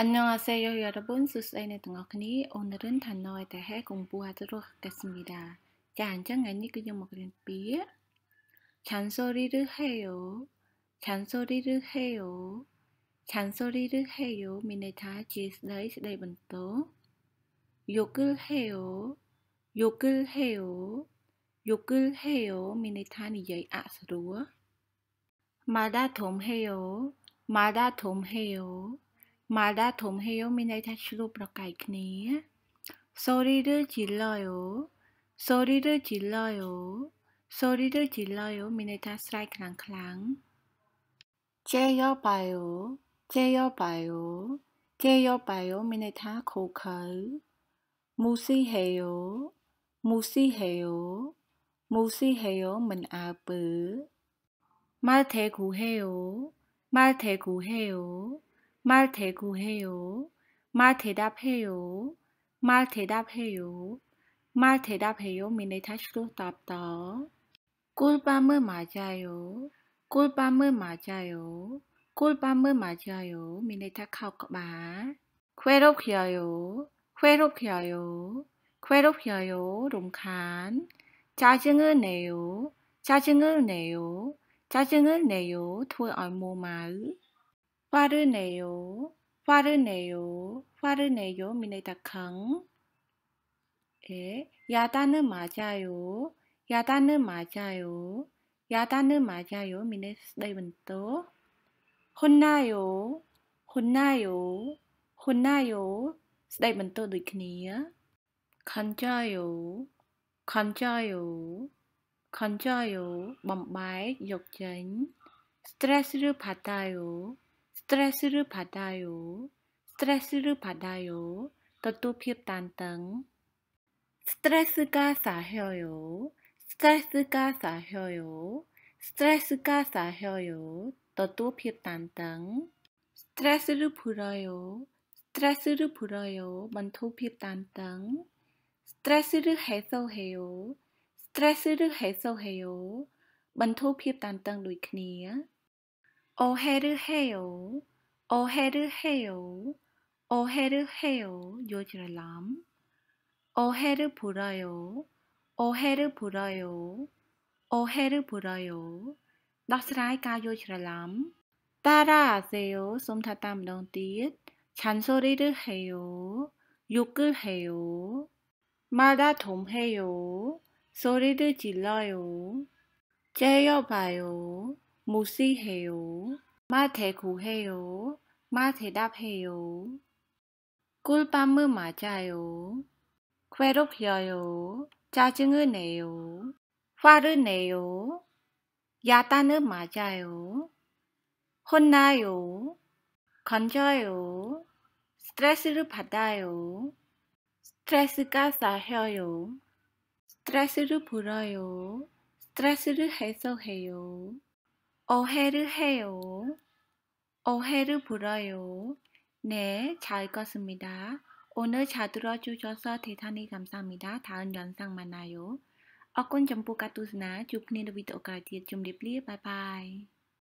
안녕하세요 여러분 수사인의 동학니 오늘은 단어에 대해 공부하도록 하겠습니다. 잔장아니 그냥 먹는 삐 잔소리를 해요 잔소리를 해요 잔소리를 해요 미네타 지스라이스레 네 번또 욕을 해요 욕을 해요 욕을 해요 미네타 니제이 아스루어 마다톰 해요 마다톰 해요 มาดาถมเฮียวมีในทัชรูปปรไก่ยนี้ sorry เรจิลลอยโอ sorry เรจิลลอยโอ sorry เรจิลลอยโอมีในทัชไรคลังคลังเจยอบายโอเจยอบายโอเจยอบายโอมีในทัศโคเคอร์มูซี่เฮียวมูซี่เฮียวมูซี่เฮียวมันอาปือมาเทกูเฮียวมาเทกูเฮียว말 대구해요. 말 대답해요. 말 대답해요. 말 대답해요. 미네 다시로 답다. 꿀밤을 맞아요. 꿀밤을 맞아요. 꿀밤을 맞아요. 미네 다 카오까마. 괴롭혀요. 괴롭혀요. 괴롭혀요. 롱칸. 짜증을 내요. 짜증을 내요. 짜증을 내요. 토얼 모마을. 빠르네요빠르네요빠르네요 미네다캉. 예. 야단은 맞아요. 야단은 맞아요. 야단은 맞아요. 미네 스다이븐또 혼나요. 혼나요. 혼나요. 스테이븐또 느끼니야. 간자요. 간자요. 간자요. 몸 마이 역전. 스트레스를 받아요. ตรสหรือผัดได้ยสตรสหรือผัดได้ยตัวตุ้ียบตันตึงสตรสก้าสาเหยยสตรสก้าสาเหยยสตรสก้าสาเหยยตัวตุ้ียบตันตึงสตรสหรือผู้รอยสตรสหรือผู้รอยบรรทุกเีบตันตึงสตรสหรือเฮโซเฮยสตรสหรือเฮโซเฮยบรรทุกเีบตันตึงโดยเขี้ย 어해를 해요. 어해를 해요. 어해를 해요. 요지람. 어해를 불어요. 어해를 불어요. 어해를 불어요. 나스라이가 요지람. 따라하세요. 솜타땀 넌띠 잔소리를 해요. 욕을 해요. 마다툼해요 소리를 질러요. 째여봐요 무시해요. 마대 구해요. 마대 답해요. 꿀밤을 맞아요. 괴롭혀요. 짜증을 내요. 화를 내요. 야단을 맞아요. 혼나요. 건져요. 스트레스를 받아요. 스트레스가 쌓여요. 스트레스를 불어요. 스트레스를 해소해요. 어해를 해요. 어해를 불어요. 네, 잘 읽었습니다. 오늘 자 들어주셔서 대단히 감사합니다. 다음 영상 만나요. 어រគុ가ចំពោះការទស្សនាជួបគ្នាន